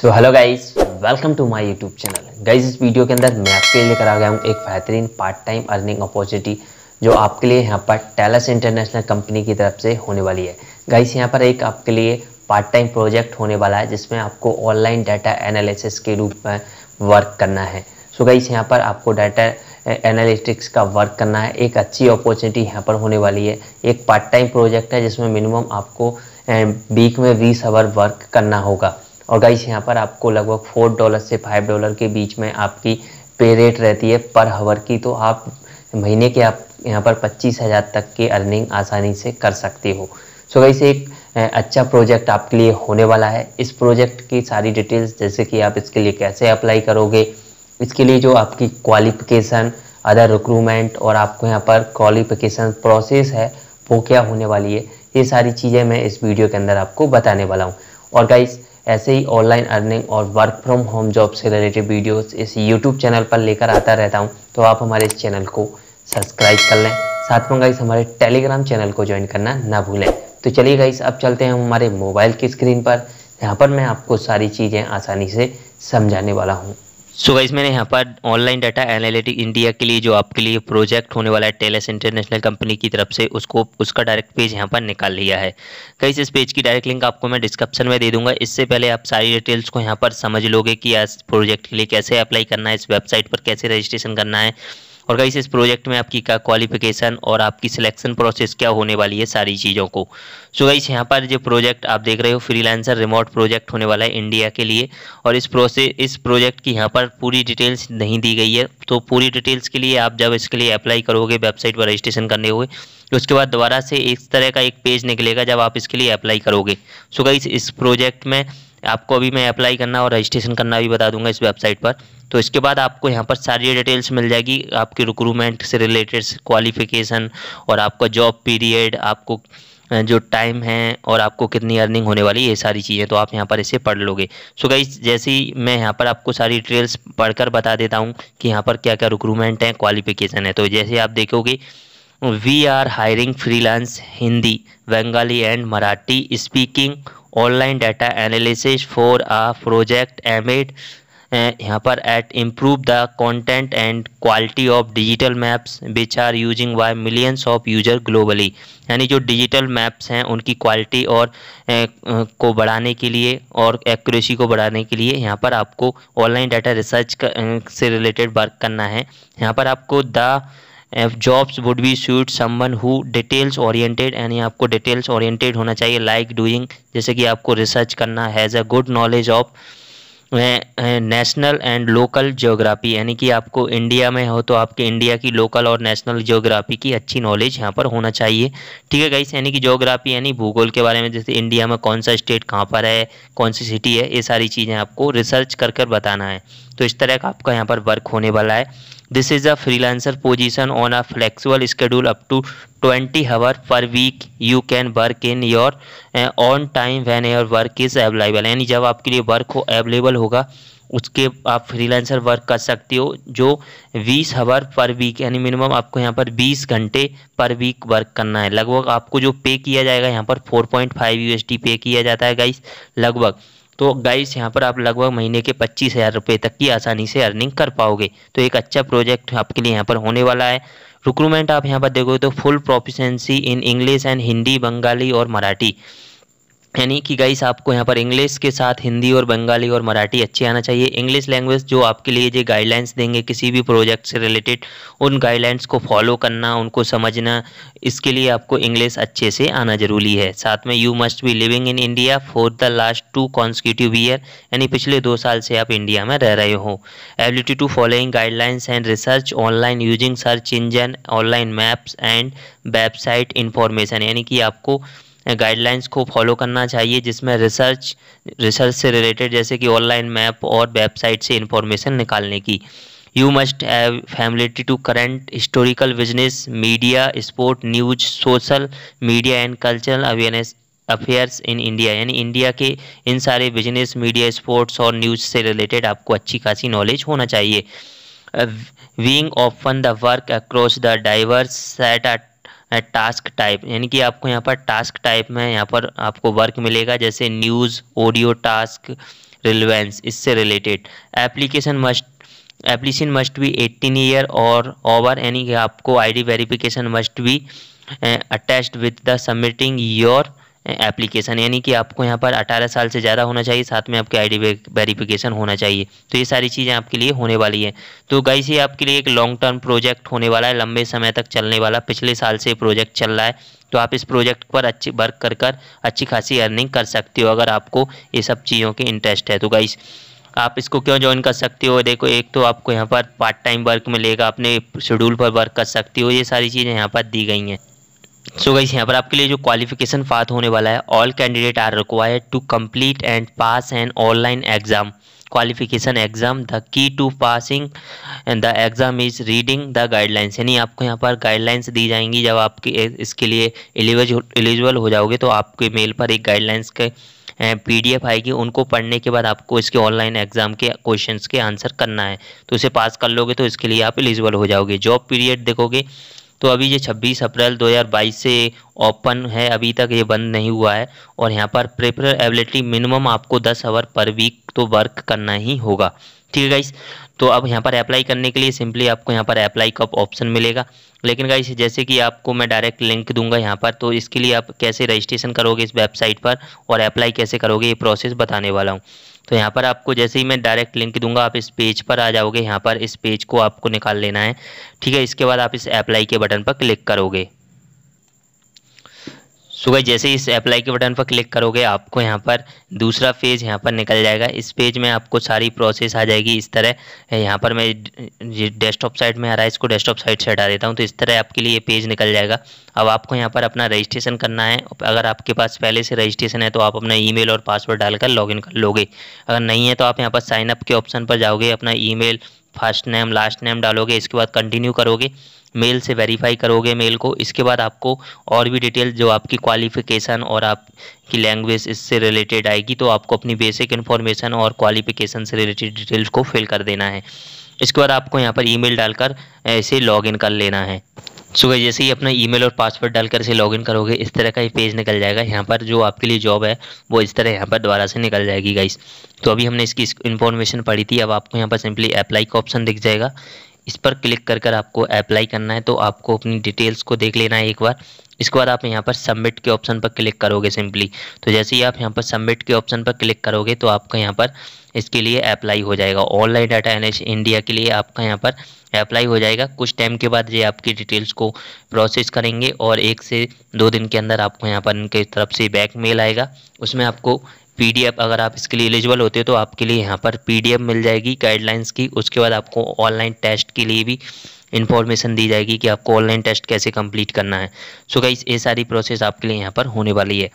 so hello guys welcome to my YouTube channel guys इस video के अंदर मैं आपके लिए लेकर आ गया हूँ एक बेहतरीन पार्ट टाइम अर्निंग अपॉर्चुनिटी जो आपके लिए यहाँ पर टेलस इंटरनेशनल कंपनी की तरफ से होने वाली है गाइज यहाँ पर एक आपके लिए पार्ट टाइम प्रोजेक्ट होने वाला है जिसमें आपको ऑनलाइन डाटा एनालिसिस के रूप में वर्क करना है सो so गाइस यहाँ पर आपको डाटा एनालिटिक्स का वर्क करना है एक अच्छी अपॉर्चुनिटी यहाँ पर होने वाली है एक पार्ट टाइम प्रोजेक्ट है जिसमें मिनिमम आपको वीक eh, में बीस आवर वर्क करना होगा और गाइस यहाँ पर आपको लगभग फोर डॉलर से फाइव डॉलर के बीच में आपकी पे रेट रहती है पर हवर की तो आप महीने के आप यहाँ पर पच्चीस हज़ार तक की अर्निंग आसानी से कर सकते हो सो गाइस एक अच्छा प्रोजेक्ट आपके लिए होने वाला है इस प्रोजेक्ट की सारी डिटेल्स जैसे कि आप इसके लिए कैसे अप्लाई करोगे इसके लिए जो आपकी क्वालिफिकेशन अदर रिक्रूटमेंट और आपको यहाँ पर क्वालिफिकेशन प्रोसेस है वो क्या होने वाली है ये सारी चीज़ें मैं इस वीडियो के अंदर आपको बताने वाला हूँ और गाइस ऐसे ही ऑनलाइन अर्निंग और वर्क फ्रॉम होम जॉब से रिलेटेड वीडियोस इस यूट्यूब चैनल पर लेकर आता रहता हूँ तो आप हमारे इस चैनल को सब्सक्राइब कर लें साथ में गाइस हमारे टेलीग्राम चैनल को ज्वाइन करना ना भूलें तो चलिए गाइस अब चलते हैं हमारे मोबाइल की स्क्रीन पर यहाँ पर मैं आपको सारी चीज़ें आसानी से समझाने वाला हूँ सो गाइज मैंने यहाँ पर ऑनलाइन डाटा एनालिटिक इंडिया के लिए जो आपके लिए प्रोजेक्ट होने वाला है टेलेस इंटरनेशनल कंपनी की तरफ से उसको उसका डायरेक्ट पेज यहाँ पर निकाल लिया है कई इस पेज की डायरेक्ट लिंक आपको मैं डिस्क्रिप्शन में दे दूंगा इससे पहले आप सारी डिटेल्स को यहाँ पर समझ लोगे कि आज प्रोजेक्ट के लिए कैसे अप्लाई करना है इस वेबसाइट पर कैसे रजिस्ट्रेशन करना है और गाइस इस प्रोजेक्ट में आपकी क्या क्वालिफिकेशन और आपकी सिलेक्शन प्रोसेस क्या होने वाली है सारी चीज़ों को सो so गाइस यहाँ पर जो प्रोजेक्ट आप देख रहे हो फ्रीलांसर रिमोट प्रोजेक्ट होने वाला है इंडिया के लिए और इस प्रोसेस इस प्रोजेक्ट की यहाँ पर पूरी डिटेल्स नहीं दी गई है तो पूरी डिटेल्स के लिए आप जब इसके लिए अप्लाई करोगे वेबसाइट पर रजिस्ट्रेशन करने हुए तो उसके बाद दोबारा से इस तरह का एक पेज निकलेगा जब आप इसके लिए अप्लाई करोगे सो so गाइस इस प्रोजेक्ट में आपको अभी मैं अप्लाई करना और रजिस्ट्रेशन करना भी बता दूंगा इस वेबसाइट पर तो इसके बाद आपको यहाँ पर सारी डिटेल्स मिल जाएगी आपके रिक्रूमेंट से रिलेटेड क्वालिफिकेशन और आपका जॉब पीरियड आपको जो टाइम है और आपको कितनी अर्निंग होने वाली ये सारी चीज़ें तो आप यहाँ पर इसे पढ़ लोगे सो गई जैसे ही मैं यहाँ पर आपको सारी डिटेल्स पढ़कर बता देता हूँ कि यहाँ पर क्या क्या रिक्रूमेंट है क्वालिफिकेशन है तो जैसे आप देखोगे we are hiring freelance Hindi Bengali and Marathi speaking online data analysis for a project aimed यहाँ पर at improve the content and quality of digital maps which are using by millions of user globally यानी जो digital maps हैं उनकी quality और ए, को बढ़ाने के लिए और एक्यूरेसी को बढ़ाने के लिए यहाँ पर आपको ऑनलाइन डाटा रिसर्च से रिलेटेड वर्क करना है यहाँ पर आपको the F jobs would be suit someone who details oriented यानी आपको डिटेल्स ओरिएंटेड होना चाहिए लाइक like डूइंग जैसे कि आपको रिसर्च करना has a good knowledge of national and local geography यानी कि आपको इंडिया में हो तो आपके इंडिया की लोकल और नेशनल ज्योग्राफी की अच्छी नॉलेज यहाँ पर होना चाहिए ठीक है गाइस यानी कि ज्योग्राफी यानी भूगोल के बारे में जैसे इंडिया में कौन सा स्टेट कहाँ पर है कौन सी सिटी है ये सारी चीज़ें आपको रिसर्च कर कर बताना है तो इस तरह का आपका यहाँ पर वर्क होने वाला है this is a freelancer position on a flexible schedule up to twenty hour per week you can work in your own time when your work is available यानी जब आपके लिए वर्क हो अवेलेबल होगा उसके आप फ्रीलांसर वर्क कर सकते हो जो 20 हवर पर वीक यानी मिनिमम आपको यहाँ पर 20 घंटे पर वीक वर्क करना है लगभग आपको जो पे किया जाएगा यहाँ पर 4.5 यूएसडी पे किया जाता है गाइस लगभग तो गाइस यहाँ पर आप लगभग महीने के पच्चीस हज़ार रुपये तक की आसानी से अर्निंग कर पाओगे तो एक अच्छा प्रोजेक्ट आपके लिए यहाँ पर होने वाला है रिक्रूटमेंट आप यहाँ पर देखोगे तो full proficiency in English and Hindi Bengali और मराठी यानी कि गाइस आपको यहाँ पर इंग्लिश के साथ हिंदी और बंगाली और मराठी अच्छे आना चाहिए इंग्लिश लैंग्वेज जो आपके लिए जो गाइडलाइंस देंगे किसी भी प्रोजेक्ट से रिलेटेड उन गाइडलाइंस को फॉलो करना उनको समझना इसके लिए आपको इंग्लिश अच्छे से आना जरूरी है साथ में you must be living in India for the last two consecutive year यानी पिछले दो साल से आप इंडिया में रह रहे हो ability to following guidelines and research online using search engine online maps and website information यानी कि आपको गाइडलाइंस को फॉलो करना चाहिए जिसमें रिसर्च रिसर्च से रिलेटेड जैसे कि ऑनलाइन मैप और वेबसाइट से इंफॉर्मेशन निकालने की you must have familiarity to current historical business media sport news social media and cultural awareness affairs in India यानी इंडिया के इन सारे बिजनेस मीडिया स्पोर्ट्स और न्यूज से रिलेटेड आपको अच्छी खासी नॉलेज होना चाहिए being often the work across the diverse set at task type यानी कि आपको यहाँ पर टास्क टाइप में यहाँ पर आपको वर्क मिलेगा जैसे न्यूज़ ऑडियो टास्क रिलेवेंस इससे related application must application must be 18 year और ओवर यानी कि आपको ID verification must be attached with the submitting your application यानी कि आपको यहाँ पर 18 साल से ज़्यादा होना चाहिए साथ में आपके आईडी वेरिफिकेशन होना चाहिए तो ये सारी चीज़ें आपके लिए होने वाली है तो गाइस ये आपके लिए एक लॉन्ग टर्म प्रोजेक्ट होने वाला है लंबे समय तक चलने वाला पिछले साल से प्रोजेक्ट चल रहा है तो आप इस प्रोजेक्ट पर अच्छी वर्क कर कर अच्छी खासी अर्निंग कर सकते हो अगर आपको ये सब चीज़ों के इंटरेस्ट है तो गाइस आप इसको क्यों ज्वाइन कर सकते हो देखो एक तो आपको यहाँ पर पार्ट टाइम वर्क मिलेगा अपने शेड्यूल पर वर्क कर सकती हो ये सारी चीज़ें यहाँ पर दी गई हैं सो गई यहाँ पर आपके लिए जो क्वालिफिकेशन पाथ होने वाला है all candidate are required to complete and pass an online exam qualification exam the key to passing and the exam is reading the guidelines यानी आपको यहाँ पर गाइडलाइंस दी जाएंगी जब आपके इसके लिए एलिजिबल हो जाओगे तो आपके मेल पर एक गाइडलाइंस के पीडीएफ आएगी उनको पढ़ने के बाद आपको इसके ऑनलाइन एग्जाम के क्वेश्चंस के आंसर करना है तो उसे पास कर लोगे तो इसके लिए आप एलिजिबल हो जाओगे जॉब पीरियड देखोगे तो अभी ये 26 अप्रैल 2022 से ओपन है अभी तक ये बंद नहीं हुआ है और यहाँ पर प्रेफर एबिलिटी मिनिमम आपको 10 आवर पर वीक तो वर्क करना ही होगा ठीक है गाइस तो अब यहाँ पर अप्लाई करने के लिए सिंपली आपको यहाँ पर अप्लाई का ऑप्शन मिलेगा लेकिन गाइस जैसे कि आपको मैं डायरेक्ट लिंक दूंगा यहाँ पर तो इसके लिए आप कैसे रजिस्ट्रेशन करोगे इस वेबसाइट पर और अप्लाई कैसे करोगे ये प्रोसेस बताने वाला हूँ तो यहाँ पर आपको जैसे ही मैं डायरेक्ट लिंक दूंगा आप इस पेज पर आ जाओगे यहाँ पर इस पेज को आपको निकाल लेना है ठीक है इसके बाद आप इस अप्लाई के बटन पर क्लिक करोगे सो भाई जैसे इस अप्लाई के बटन पर क्लिक करोगे आपको यहाँ पर दूसरा पेज यहाँ पर निकल जाएगा इस पेज में आपको सारी प्रोसेस आ जाएगी इस तरह यहाँ पर मैं डेस्कटॉप साइट में आ रहा है इसको डेस्कटॉप साइट से हटा देता हूँ तो इस तरह आपके लिए पेज निकल जाएगा अब आपको यहाँ पर अपना रजिस्ट्रेशन करना है अगर आपके पास पहले से रजिस्ट्रेशन है तो आप अपना ई और पासवर्ड डालकर लॉग कर लोगे अगर नहीं है तो आप यहाँ पर साइनअप के ऑप्शन पर जाओगे अपना ई फर्स्ट नेम लास्ट नेम डालोगे इसके बाद कंटिन्यू करोगे मेल से वेरीफाई करोगे मेल को इसके बाद आपको और भी डिटेल जो आपकी क्वालिफिकेशन और आपकी लैंग्वेज इससे रिलेटेड आएगी तो आपको अपनी बेसिक इन्फॉर्मेशन और क्वालिफिकेशन से रिलेटेड डिटेल्स को फिल कर देना है इसके बाद आपको यहाँ पर ईमेल डालकर ऐसे लॉगिन कर लेना है सो so, जैसे ही अपना ईमेल और पासवर्ड डालकर इसे लॉगिन करोगे इस तरह का ये पेज निकल जाएगा यहाँ पर जो आपके लिए जॉब है वो इस तरह यहाँ पर दोबारा से निकल जाएगी गाइस तो अभी हमने इसकी इन्फॉर्मेशन पढ़ी थी अब आपको यहाँ पर सिंपली अप्लाई का ऑप्शन दिख जाएगा इस पर क्लिक कर कर आपको अप्लाई करना है तो आपको अपनी डिटेल्स को देख लेना है एक बार इसके बाद आप यहाँ पर सबमिट के ऑप्शन पर क्लिक करोगे सिंपली तो जैसे ही आप यहाँ पर सबमिट के ऑप्शन पर क्लिक करोगे तो आपको यहाँ पर इसके लिए अप्लाई हो जाएगा ऑनलाइन डाटा एनालिस्ट इंडिया के लिए आपका यहाँ पर अप्लाई हो जाएगा कुछ टाइम के बाद ये आपकी डिटेल्स को प्रोसेस करेंगे और एक से दो दिन के अंदर आपको यहाँ पर इनके तरफ से बैक मेल आएगा उसमें आपको पी अगर आप इसके लिए एलिजिबल होते हो तो आपके लिए यहाँ पर पी मिल जाएगी गाइडलाइंस की उसके बाद आपको ऑनलाइन टेस्ट के लिए भी इन्फॉर्मेशन दी जाएगी कि आपको ऑनलाइन टेस्ट कैसे कंप्लीट करना है सो so गाइस ये सारी प्रोसेस आपके लिए यहाँ पर होने वाली है